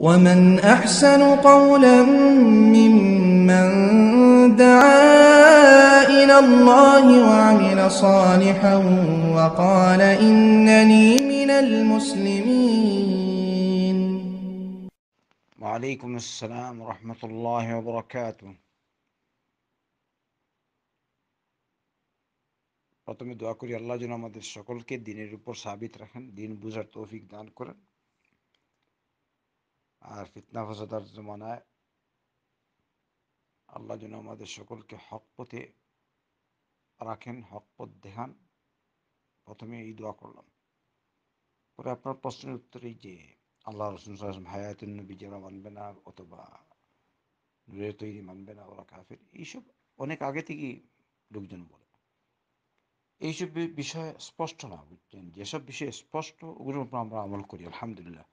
ومن أحسن قولا ممن دعا إلى الله وعمل صالحا وقال إنني من المسلمين وعليكم السلام ورحمة الله وبركاته প্রথমে দোয়া করি আল্লাহ যেন আমাদের সকলকে দিনের উপর সাবিত রাখেন দিন বুঝার তৌফিক দান করেন আর ফিতনা ফসাদার জমানায় আল্লাহ যেন আমাদের সকলকে হক পথে রাখেন হক পথ দেখান প্রথমে এই দোয়া করলাম পরে আপনার প্রশ্নের উত্তর এই যে আল্লাহ রসুন সাহেব হায়াতুল নবী যারা মানবে না অথবা তৈরি মানবে না ওরা কাফের এইসব অনেক আগে থেকেই লোকজন বলে এইসব বিষয়ে স্পষ্ট না বুঝছেন যেসব বিষয়ে স্পষ্ট ওগুলোর উপর আমরা আমল করি আলহামদুলিল্লাহ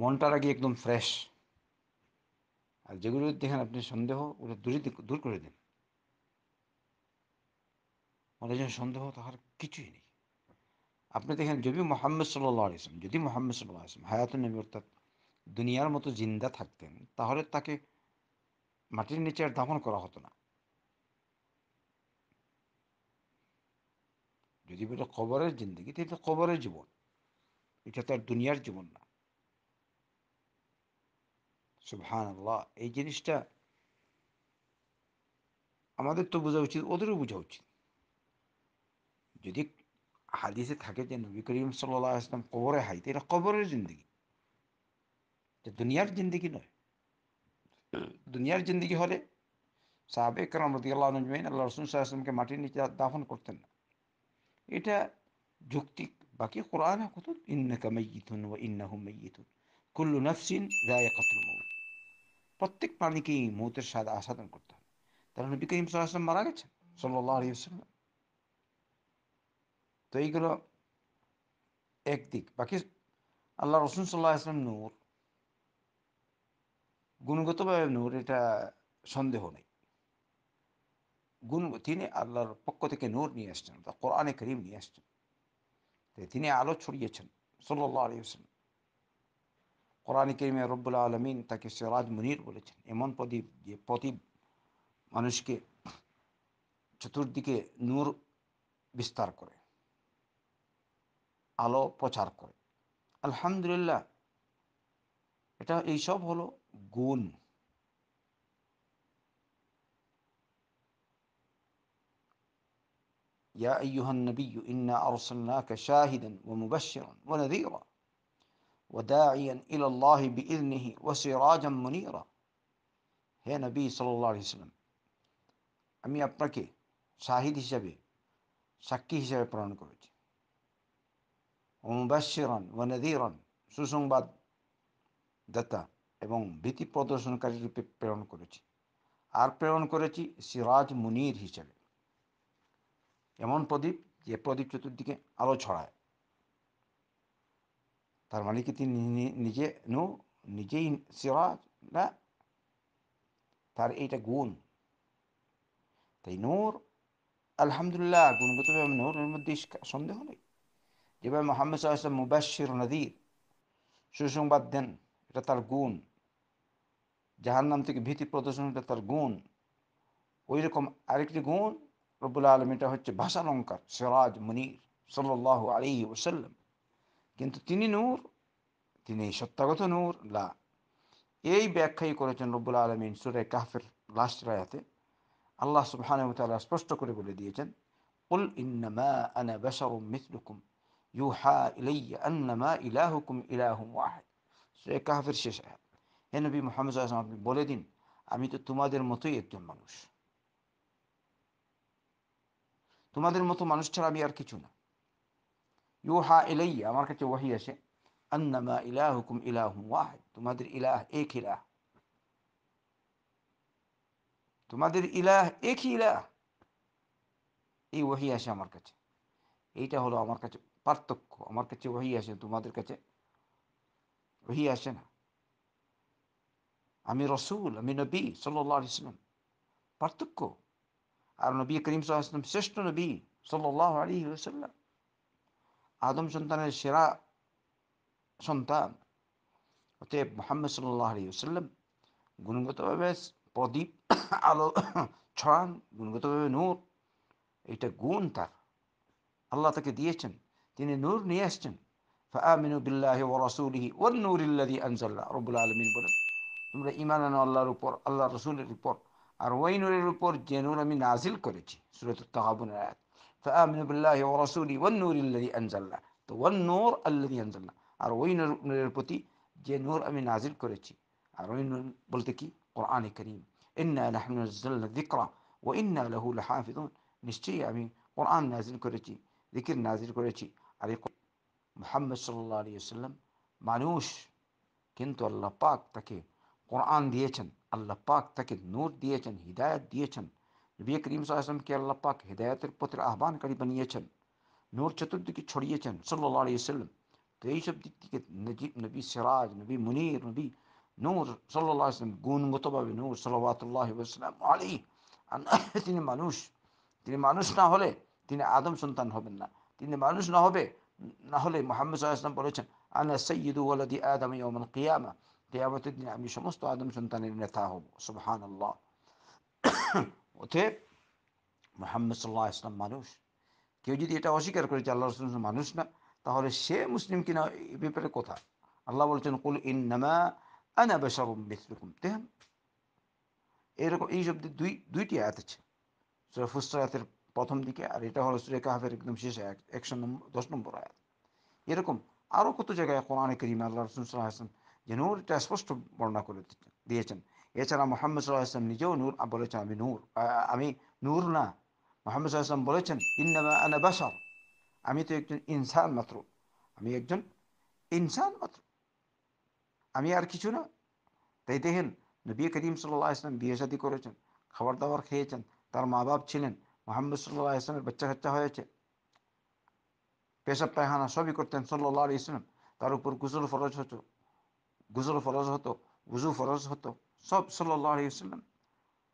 মনটা রাখি একদম ফ্রেশ আর যেগুলো দেখেন আপনি সন্দেহ ওগুলো দূরে দূর করে দিন মনে যেন সন্দেহ তাহার কিছুই নেই আপনি দেখেন যদি মোহাম্মদ সাল্লাহ আসলাম যদি মোহাম্মদ সাল্লাহ আসলাম হায়াত নবী অর্থাৎ দুনিয়ার মতো জিন্দা থাকতেন তাহলে তাকে মাটির নিচে আর দাফন করা হতো না যদি বলে কবরের জিন্দগি তাহলে কবরের জীবন এটা তার দুনিয়ার জীবন না সুবহান এই জিনিসটা আমাদের তো বোঝা উচিত ওদেরও বোঝা উচিত যদি হাদিসে থাকে যে নবী করিম সাল্লাহ আসলাম কবরে হাইতে এটা কবরের জিন্দগি এটা দুনিয়ার জিন্দগি নয় দুনিয়ার জিন্দগি হলে সাহাবে কারণ রদিয়াল্লাহ নজমাইন আল্লাহ রসুল সাল্লাহামকে মাটির নিচে দাফন করতেন না এটা যুক্তি বাকি কোরআন কত ইন্নাকা মাইয়িতুন ওয়া ইন্নাহুম মাইয়িতুন কুল্লু নাফসিন যায়িকাতুল মউত প্রত্যেক প্রাণীকেই মৌতের স্বাদ আসাদন করতে হবে তাহলে নবী করিম সাল্লাম মারা গেছে সাল্লাহ আলিয়াল্লাম তো এইগুলো একদিক বাকি আল্লাহ রসুন সাল্লাহ আসলাম নূর গুণগতভাবে নূর এটা সন্দেহ নেই গুণ তিনি আল্লাহর পক্ষ থেকে নূর নিয়ে আসছেন কোরআনে করিম নিয়ে আসছেন তিনি আলো ছড়িয়েছেন সাল্লাহ আলিয়াল্লাম কোরআনে কেরিমে রব্বুল আলমিন তাকে সেরাজ মুনির বলেছেন এমন প্রদীপ যে প্রদীপ মানুষকে চতুর্দিকে নূর বিস্তার করে আলো প্রচার করে আলহামদুলিল্লাহ এটা এইসব হলো গুণ নবী ইন্না النبي শাহিদান أرسلناك شاهدا ومبشرا ونذيرا وداعيا إلى الله بإذنه وسراجا منيرا হে নবী সাল্লাহ ইসলাম আমি আপনাকে শাহিদ হিসাবে সাক্ষী হিসাবে প্রেরণ করেছি মুবাসিরন ও নদীরন সুসংবাদ দাতা এবং ভীতি প্রদর্শনকারী রূপে প্রেরণ করেছি আর প্রেরণ করেছি সিরাজ মুনির হিসাবে এমন প্রদীপ যে প্রদীপ চতুর্দিকে আলো ছড়ায় তার মানে কি তিনি নিজে নু নিজেই সিরাজ না তার এইটা গুণ তাই নূর আলহামদুলিল্লাহ গুণগতভাবে নূরের মধ্যে সন্দেহ নেই যেভাবে মোহাম্মদ সাল্লাম মুবাসির নদীর সুসংবাদ দেন এটা তার গুণ যাহার নাম থেকে ভীতি প্রদর্শন এটা তার গুণ ওই রকম আরেকটি গুণ রবুল্লা আলম এটা হচ্ছে ভাষালঙ্কার সিরাজ মনির সাল্লাহ আলী ওসাল্লাম কিন্তু তিনি নূর তিনি সত্যাগত নূর লা এই ব্যাখ্যাই করেছেন রব্বুল আলমিন সুরে কাহফের লাস্ট রায়াতে আল্লাহ সুবাহানুতালা স্পষ্ট করে বলে দিয়েছেন قل إنما أنا بشر مثلكم ইলাহুম إلي أنما সুরে কাহফের শেষ আয়াত হে নবী মোহাম্মদ আপনি বলে দিন আমি তো তোমাদের মতোই একজন মানুষ তোমাদের মতো মানুষ ছাড়া আমি আর কিছু না يوحى إلي أمرك وحي شيء أنما إلهكم إله واحد ثم أدري إله إيك إله ثم أدري إله إيك إله إي وحي شيء أمرك إي تهلو أمرك بارتك أمرك وحي شيء ثم أدري كتي وحي شيء أمي رسول أمي نبي صلى الله عليه وسلم بارتك أمي نبي كريم صلى الله عليه وسلم سشت نبي صلى الله عليه وسلم আদম সন্তানের সেরা সন্তান অতএব মোহাম্মদ সাল্লাহ আলী সাল্লাম গুণগতভাবে প্রদীপ আলো ছড়ান গুণগতভাবে নূর এটা গুণ তার আল্লাহ তাকে দিয়েছেন তিনি নূর নিয়ে আসছেন فآمنوا بالله ورسوله والنور الذي أنزل رب العالمين বলেন তোমরা ইমান আনো আল্লাহর উপর আল্লাহ রসুলের উপর আর ওই নূরের উপর যে নূর আমি নাজিল করেছি সুরত তাহাবুনের আয়াত فآمنوا بالله ورسوله والنور الذي أنزلنا তো ওয়ান নূর আল্লাদি আনজাল্লা আর ওই নূরের প্রতি যে নূর আমি নাজিল করেছি আর ওই নূর বলতে কি কোরআনে করিম ইন্না নাহনুজ্জাল্লা যিকরা ও ইন্না আলহু লাহাফিজুন নিশ্চয়ই আমি কোরআন নাজিল করেছি দিকির নাজিল করেছি আর এই মোহাম্মদ সাল্লাহ আলী সাল্লাম মানুষ কিন্তু আল্লাহ পাক তাকে কোরআন দিয়েছেন আল্লাহ পাক তাকে নূর দিয়েছেন হিদায়ত দিয়েছেন নবী করিম সাল্লামকে আল্লাহ পাক হৃদায়তের পথের আহ্বানকারী বানিয়েছেন নূর চতুর্দিকে ছড়িয়েছেন সাল্লাহ আলিয়াল্লাম তো এইসব দিক থেকে নজিব নবী সিরাজ নবী মুনির নবী নূর সাল্লাহ আসলাম গুণগতভাবে নূর সাল্লাহ আসলাম আলী তিনি মানুষ তিনি মানুষ না হলে তিনি আদম সন্তান হবেন না তিনি মানুষ না হবে না হলে মোহাম্মদ সাল্লাহাম বলেছেন আনা সৈয়দু ওলাদি আদম ইয়মন কিয়ামা কেয়ামতের দিন আমি সমস্ত আদম সন্তানের নেতা হব সুবহান আল্লাহ অতএব মোহাম্মদ সাল্লাহ ইসলাম মানুষ কেউ যদি এটা অস্বীকার করে যে আল্লাহ রসুল মানুষ না তাহলে সে মুসলিম কিনা এ ব্যাপারে কথা আল্লাহ বলছেন কুল ইন আনা এরকম এই শব্দে দুই দুইটি আয়াত আছে সুরে ফুসরাতের প্রথম দিকে আর এটা হলো সুরে কাহাফের একদম শেষ আয়াত একশো নম্বর দশ নম্বর আয়াত এরকম আরও কত জায়গায় কোরআনে করিম আল্লাহ রসুল সাল্লাহ যেন এটা স্পষ্ট বর্ণনা করে দিয়েছেন এছাড়া মোহাম্মদ সাল্লাহ আসলাম নিজেও নূর বলেছেন আমি নূর আমি নূর না মোহাম্মদ সাল্লাহ বলেছেন ইন্নামা বাসার আমি তো একজন ইনসান মাত্র আমি একজন ইনসান মাত্র আমি আর কিছু না তাই দেখেন নবী করিম সাল্লাহ ইসলাম বিয়ে শাদি করেছেন খাবার দাবার খেয়েছেন তার মা বাপ ছিলেন মোহাম্মদ সাল্লাহ ইসলামের বাচ্চা কাচ্চা হয়েছে পেশাব পায়খানা সবই করতেন সাল্লাহ আলি ইসলাম তার উপর গুজল ফরজ হতো গুজল ফরজ হতো উজু ফরজ হতো সব সাল্লাম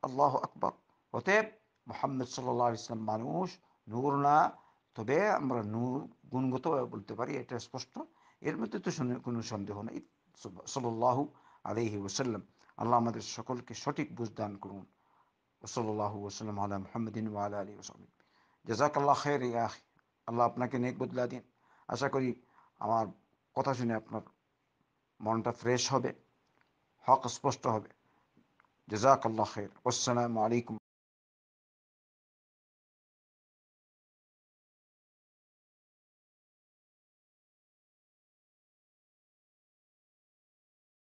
আল্লাহ আকবর অতএব মোহাম্মদ সাল্লাহ ইসলাম মানুষ নূর না তবে আমরা নূর গুণগতভাবে বলতে পারি এটা স্পষ্ট এর মধ্যে তো কোনো সন্দেহ নেই সাল্লাহ আলহি ওসাল্লাম আল্লাহ আমাদের সকলকে সঠিক বুঝ দান করুন ওসল্লাহু ওসাল্লাম আলা মোহাম্মদিন ওয়ালা আলী আল্লাহ খের আল্লাহ আপনাকে নেক বদলা দিন আশা করি আমার কথা শুনে আপনার মনটা ফ্রেশ হবে حق سبشته جزاك الله خير والسلام عليكم